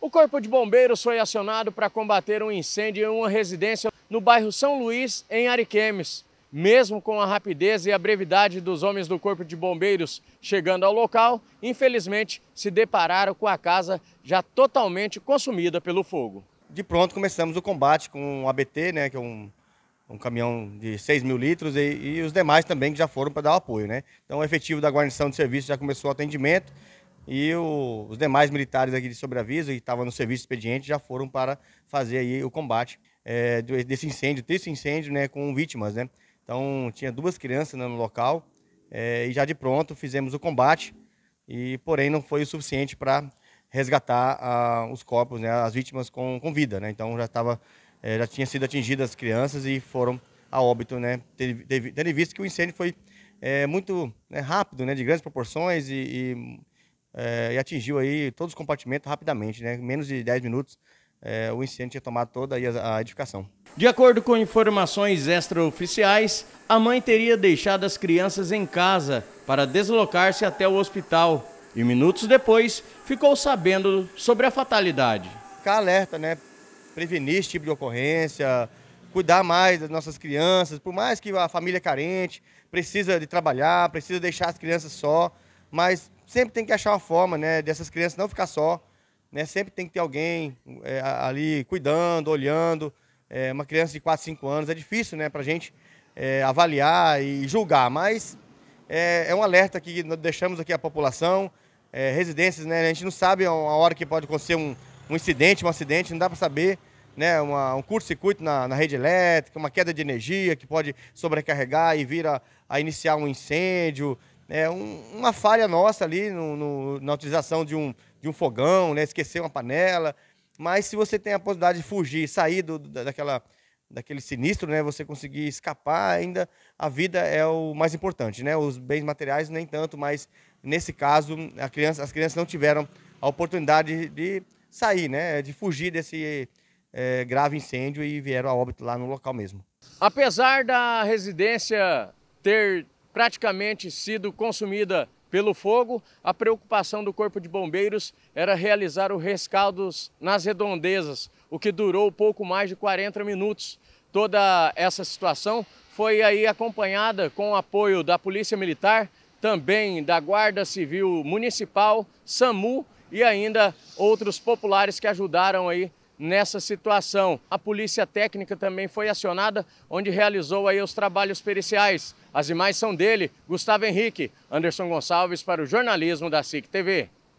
O Corpo de Bombeiros foi acionado para combater um incêndio em uma residência no bairro São Luís, em Ariquemes. Mesmo com a rapidez e a brevidade dos homens do Corpo de Bombeiros chegando ao local, infelizmente se depararam com a casa já totalmente consumida pelo fogo. De pronto começamos o combate com o um ABT, né, que é um, um caminhão de 6 mil litros, e, e os demais também que já foram para dar o apoio. Né? Então o efetivo da guarnição de serviço já começou o atendimento e o, os demais militares aqui de sobreaviso, que estavam no serviço expediente, já foram para fazer aí o combate é, desse incêndio, desse incêndio, né, com vítimas, né? Então, tinha duas crianças né, no local é, e já de pronto fizemos o combate, e porém não foi o suficiente para resgatar a, os corpos, né, as vítimas com, com vida, né? Então, já, tava, é, já tinha sido atingidas as crianças e foram a óbito, né? Tendo visto que o incêndio foi é, muito né, rápido, né, de grandes proporções e, e é, e atingiu aí todos os compartimentos rapidamente, né? Menos de 10 minutos é, o incêndio tinha tomado toda a edificação. De acordo com informações extraoficiais, a mãe teria deixado as crianças em casa para deslocar-se até o hospital e minutos depois ficou sabendo sobre a fatalidade. Ficar alerta, né? Prevenir esse tipo de ocorrência, cuidar mais das nossas crianças, por mais que a família é carente, precisa de trabalhar, precisa deixar as crianças só, mas sempre tem que achar uma forma, né, dessas crianças não ficar só, né? Sempre tem que ter alguém é, ali cuidando, olhando. É, uma criança de 4, 5 anos é difícil, né, para gente é, avaliar e julgar, mas é, é um alerta que deixamos aqui à população, é, residências, né? A gente não sabe a hora que pode acontecer um, um incidente, um acidente, não dá para saber. Né, uma, um curto-circuito na, na, rede elétrica, uma queda de energia que pode sobrecarregar e vir a, a iniciar um incêndio, é, um, uma falha nossa ali no, no, na utilização de um, de um fogão, né? esquecer uma panela. Mas se você tem a possibilidade de fugir, sair do, daquela, daquele sinistro, né? Você conseguir escapar, ainda a vida é o mais importante, né? Os bens materiais nem tanto, mas nesse caso criança, as crianças não tiveram a oportunidade de sair, né? De fugir desse é, grave incêndio e vieram a óbito lá no local mesmo. Apesar da residência ter praticamente sido consumida pelo fogo, a preocupação do Corpo de Bombeiros era realizar o rescaldos nas redondezas, o que durou pouco mais de 40 minutos. Toda essa situação foi aí acompanhada com o apoio da Polícia Militar, também da Guarda Civil Municipal, SAMU e ainda outros populares que ajudaram aí nessa situação. A polícia técnica também foi acionada, onde realizou aí os trabalhos periciais. As imagens são dele, Gustavo Henrique, Anderson Gonçalves para o jornalismo da SIC TV.